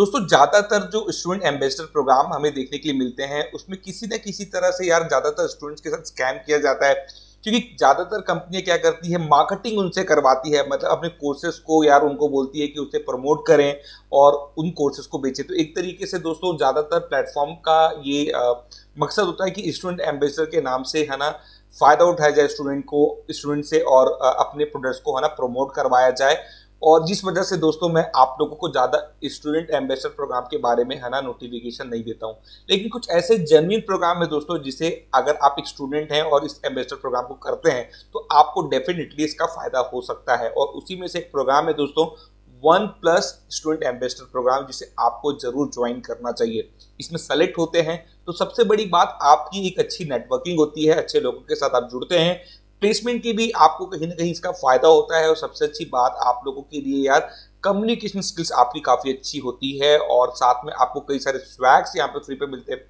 दोस्तों ज़्यादातर जो स्टूडेंट एम्बेसडर प्रोग्राम हमें देखने के लिए मिलते हैं उसमें किसी न किसी तरह से यार ज़्यादातर स्टूडेंट्स के साथ स्कैम किया जाता है क्योंकि ज़्यादातर कंपनियाँ क्या करती है मार्केटिंग उनसे करवाती है मतलब अपने कोर्सेज को यार उनको बोलती है कि उसे प्रमोट करें और उन कोर्सेज को बेचें तो एक तरीके से दोस्तों ज़्यादातर प्लेटफॉर्म का ये आ, मकसद होता है कि स्टूडेंट एम्बेसडर के नाम से है ना फ़ायदा उठाया जाए स्टूडेंट को स्टूडेंट से और आ, अपने प्रोडक्ट्स को है ना प्रमोट करवाया जाए और जिस वजह से दोस्तों मैं आप लोगों को ज़्यादा स्टूडेंट एम्बेसडर प्रोग्राम के बारे में है ना नोटिफिकेशन नहीं देता हूँ लेकिन कुछ ऐसे जेनविन प्रोग्राम है दोस्तों जिसे अगर आप एक स्टूडेंट हैं और इस एम्बेसडर प्रोग्राम को करते हैं तो आपको डेफिनेटली इसका फ़ायदा हो सकता है और उसी में से एक प्रोग्राम है दोस्तों one plus student ambassador programme जिसे आपको जरूर ज्वाइन करना चाहिए इसमें सेलेक्ट होते हैं तो सबसे बड़ी बात आपकी एक अच्छी नेटवर्किंग होती है अच्छे लोगों के साथ आप जुड़ते हैं प्लेसमेंट की भी आपको कहीं ना कहीं इसका फायदा होता है और सबसे अच्छी बात आप लोगों के लिए यार कम्युनिकेशन स्किल्स आपकी काफ़ी अच्छी होती है और साथ में आपको कई सारे स्वैग्स यहाँ पे फ्री पे मिलते हैं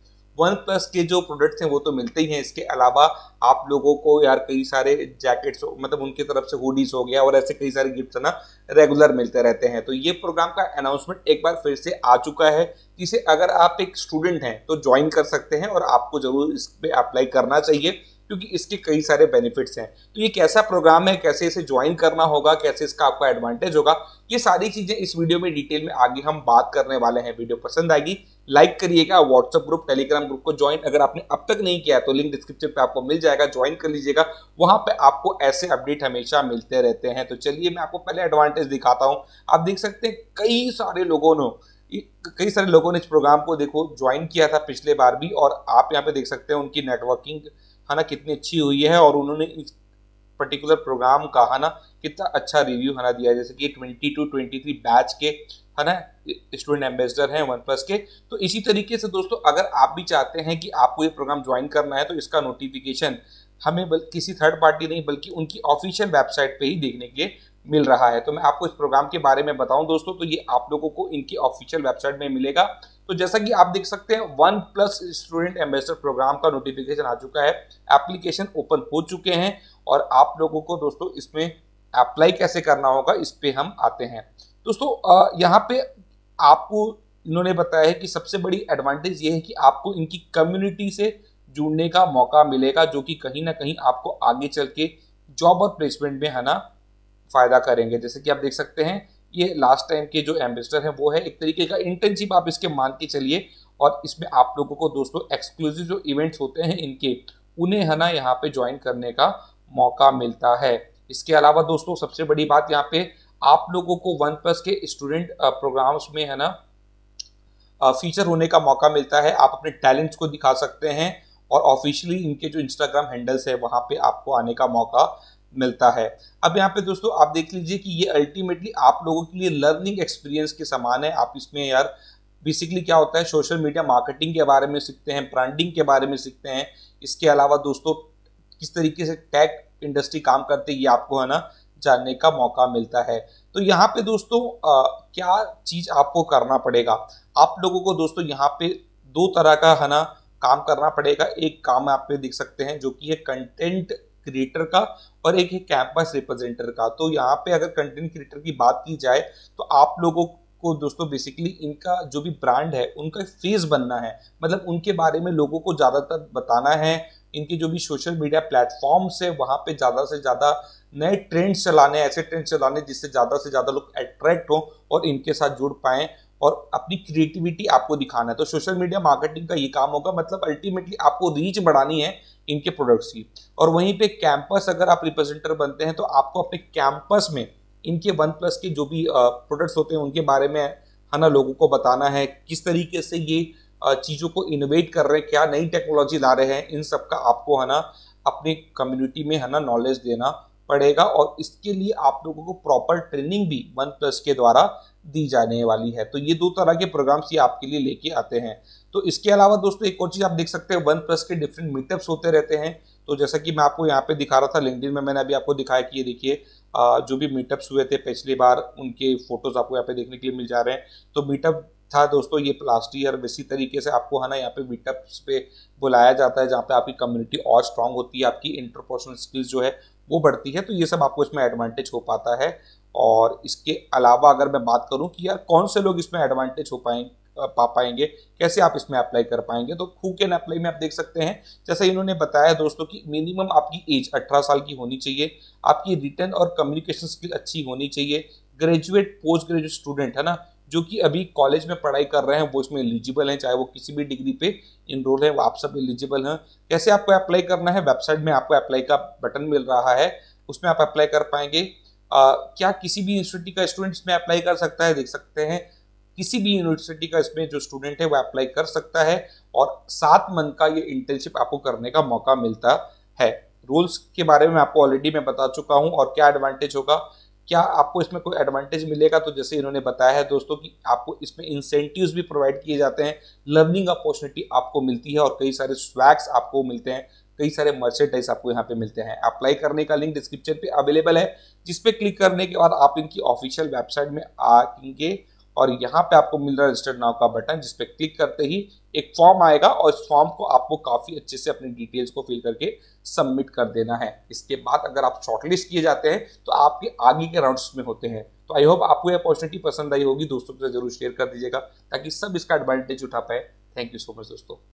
वन प्लस के जो प्रोडक्ट्स हैं वो तो मिलते ही हैं इसके अलावा आप लोगों को यार कई सारे जैकेट्स मतलब उनकी तरफ से हुडीज हो गया और ऐसे कई सारे गिफ्ट्स ना रेगुलर मिलते रहते हैं तो ये प्रोग्राम का अनाउंसमेंट एक बार फिर से आ चुका है जिसे अगर आप एक स्टूडेंट हैं तो ज्वाइन कर सकते हैं और आपको ज़रूर इस पर अप्लाई करना चाहिए क्योंकि इसके कई सारे बेनिफिट्स हैं तो ये कैसा प्रोग्राम है कैसे इसे ज्वाइन करना होगा कैसे इसका आपका एडवांटेज होगा ये सारी चीज़ें इस वीडियो में डिटेल में आगे हम बात करने वाले हैं वीडियो पसंद आएगी लाइक करिएगा व्हाट्सअप ग्रुप टेलीग्राम ग्रुप को ज्वाइन अगर आपने अब तक नहीं किया तो लिंक डिस्क्रिप्शन पे आपको मिल जाएगा ज्वाइन कर लीजिएगा वहां पे आपको ऐसे अपडेट हमेशा मिलते रहते हैं तो चलिए मैं आपको पहले एडवांटेज दिखाता हूँ आप देख सकते हैं कई सारे लोगों ने कई सारे लोगों ने इस प्रोग्राम को देखो ज्वाइन किया था पिछले बार भी और आप यहाँ पे देख सकते हैं उनकी नेटवर्किंग है ना कितनी अच्छी हुई है और उन्होंने इस पर्टिकुलर प्रोग्राम का है ना कितना अच्छा रिव्यू है ना दिया जैसे कि twenty two twenty three batch के है ना स्टूडेंट एम्बेसडर हैं वन प्लस के तो इसी तरीके से दोस्तों अगर आप भी चाहते हैं कि आपको ये प्रोग्राम ज्वाइन करना है तो इसका नोटिफिकेशन हमें बल किसी थर्ड पार्टी नहीं बल्कि उनकी ऑफिशियल वेबसाइट पे ही देखने के लिए मिल रहा है तो मैं आपको इस प्रोग्राम के बारे में बताऊं दोस्तों तो ये आप लोगों को इनकी ऑफिशियल वेबसाइट में मिलेगा तो जैसा कि आप देख सकते हैं one plus student ambassador programme का नोटिफिकेशन आ चुका है एप्लीकेशन ओपन हो चुके हैं और आप लोगों को दोस्तों इसमें अप्लाई कैसे करना होगा इस पर हम आते हैं दोस्तों यहाँ पे आपको इन्होंने बताया है कि सबसे बड़ी एडवांटेज ये है कि आपको इनकी कम्युनिटी से जुड़ने का मौका मिलेगा जो कि कहीं ना कहीं आपको आगे चल के जॉब और प्लेसमेंट में है ना फायदा करेंगे जैसे कि आप देख सकते हैं ये लास्ट टाइम के जो एम्बेसडर है वो है एक तरीके का इंटर्नशिप आप इसके मान के चलिए और इसमें आप लोगों को दोस्तों एक्सक्लूसिव जो इवेंट्स होते हैं इनके उन्हें है ना यहाँ पे ज्वाइन करने का मौका मिलता है इसके अलावा दोस्तों सबसे बड़ी बात यहाँ पे आप लोगों को वन प्लस के स्टूडेंट प्रोग्राम्स में है ना फीचर होने का मौका मिलता है आप अपने टैलेंट्स को दिखा सकते हैं और ऑफिशियली इनके जो इंस्टाग्राम हैंडल्स है वहाँ पे आपको आने का मौका मिलता है अब यहाँ पे दोस्तों आप देख लीजिए कि ये अल्टीमेटली आप लोगों के लिए लर्निंग एक्सपीरियंस के समान है आप इसमें यार बेसिकली क्या होता है सोशल मीडिया मार्केटिंग के बारे में सीखते हैं ब्रांडिंग के बारे में सीखते हैं इसके अलावा दोस्तों किस तरीके से टैग इंडस्ट्री काम करते ये आपको है ना जानने का मौका मिलता है तो यहाँ पे दोस्तों आ, क्या चीज़ आपको करना पड़ेगा आप लोगों को दोस्तों यहाँ पे दो तरह का है ना काम करना पड़ेगा एक काम आप पे देख सकते हैं जो कि है कंटेंट क्रिएटर का और एक है कैंपस रिप्रेजेंटर का तो यहाँ पे अगर कंटेंट क्रिएटर की बात की जाए तो आप लोगों को दोस्तों बेसिकली इनका जो भी ब्रांड है उनका फेस बनना है मतलब उनके बारे में लोगों को ज़्यादातर बताना है इनके जो भी सोशल मीडिया प्लेटफॉर्म्स है वहाँ पे ज़्यादा से ज़्यादा नए ट्रेंड्स चलाने ऐसे ट्रेंड्स चलाने जिससे ज़्यादा से ज़्यादा लोग अट्रैक्ट हों और इनके साथ जुड़ पाएँ और अपनी क्रिएटिविटी आपको दिखाना है तो सोशल मीडिया मार्केटिंग का ये काम होगा मतलब अल्टीमेटली आपको रीच बढ़ानी है इनके प्रोडक्ट्स की और वहीं पे कैंपस अगर आप रिप्रेजेंटर बनते हैं तो आपको अपने कैंपस में इनके वन प्लस के जो भी प्रोडक्ट्स होते हैं उनके बारे में है ना लोगों को बताना है किस तरीके से ये चीज़ों को इनोवेट कर रहे हैं क्या नई टेक्नोलॉजी ला रहे हैं इन सब का आपको है ना अपनी कम्युनिटी में है ना नॉलेज देना पड़ेगा और इसके लिए आप लोगों को प्रॉपर ट्रेनिंग भी वन प्लस के द्वारा दी जाने वाली है तो ये दो तरह के प्रोग्राम्स ये आपके लिए लेके आते हैं तो इसके अलावा दोस्तों एक और चीज़ आप देख सकते हैं वन प्लस के डिफरेंट मीटअप्स होते रहते हैं तो जैसा कि मैं आपको यहाँ पे दिखा रहा था लिंकडिन में मैंने अभी आपको दिखाया कि ये देखिए जो भी मीटअप्स हुए थे पिछली बार उनके फोटोज़ आपको यहाँ पे देखने के लिए मिल जा रहे हैं तो मीटअप था दोस्तों ये लास्ट ईयर इसी तरीके से आपको है ना यहाँ पे मीटअप्स पे बुलाया जाता है जहाँ पे आपकी कम्युनिटी और स्ट्रांग होती है आपकी इंटरपर्सनल स्किल्स जो है वो बढ़ती है तो ये सब आपको इसमें एडवांटेज हो पाता है और इसके अलावा अगर मैं बात करूं कि यार कौन से लोग इसमें एडवांटेज हो पाए पा पाएंगे कैसे आप इसमें अप्लाई कर पाएंगे तो हु कैन अप्लाई में आप देख सकते हैं जैसे इन्होंने बताया दोस्तों कि मिनिमम आपकी एज 18 साल की होनी चाहिए आपकी रिटर्न और कम्युनिकेशन स्किल अच्छी होनी चाहिए ग्रेजुएट पोस्ट ग्रेजुएट स्टूडेंट है ना जो कि अभी कॉलेज में पढ़ाई कर रहे हैं वो इसमें एलिजिबल हैं चाहे वो किसी भी डिग्री पे इनरोल है वो आप सब एलिजिबल हैं कैसे आपको अप्लाई करना है वेबसाइट में आपको अप्लाई का बटन मिल रहा है उसमें आप अप्लाई कर पाएंगे आ, क्या किसी भी यूनिवर्सिटी का स्टूडेंट इसमें अप्लाई कर सकता है देख सकते हैं किसी भी यूनिवर्सिटी का इसमें जो स्टूडेंट है वो अप्लाई कर सकता है और सात मंथ का ये इंटर्नशिप आपको करने का मौका मिलता है रूल्स के बारे में आपको ऑलरेडी मैं बता चुका हूँ और क्या एडवांटेज होगा क्या आपको इसमें कोई एडवांटेज मिलेगा तो जैसे इन्होंने बताया है दोस्तों कि आपको इसमें इंसेंटिव्स भी प्रोवाइड किए जाते हैं लर्निंग अपॉर्चुनिटी आपको मिलती है और कई सारे स्वैग्स आपको मिलते हैं कई सारे मर्चेंडाइज आपको यहाँ पे मिलते हैं अप्लाई करने का लिंक डिस्क्रिप्शन पे अवेलेबल है जिसपे क्लिक करने के बाद आप इनकी ऑफिशियल वेबसाइट में आएंगे और यहाँ पे आपको मिल रहा है रजिस्टर्ड नाव का बटन जिसपे क्लिक करते ही एक फॉर्म आएगा और इस फॉर्म को आपको काफ़ी अच्छे से अपनी डिटेल्स को फिल करके सबमिट कर देना है इसके बाद अगर आप शॉर्टलिस्ट किए जाते हैं तो आपके आगे के राउंड्स में होते हैं तो आई होप आपको यह अपॉर्चुनिटी पसंद आई होगी दोस्तों के साथ जरूर शेयर कर दीजिएगा ताकि सब इसका एडवांटेज उठा पाए थैंक यू सो मच दोस्तों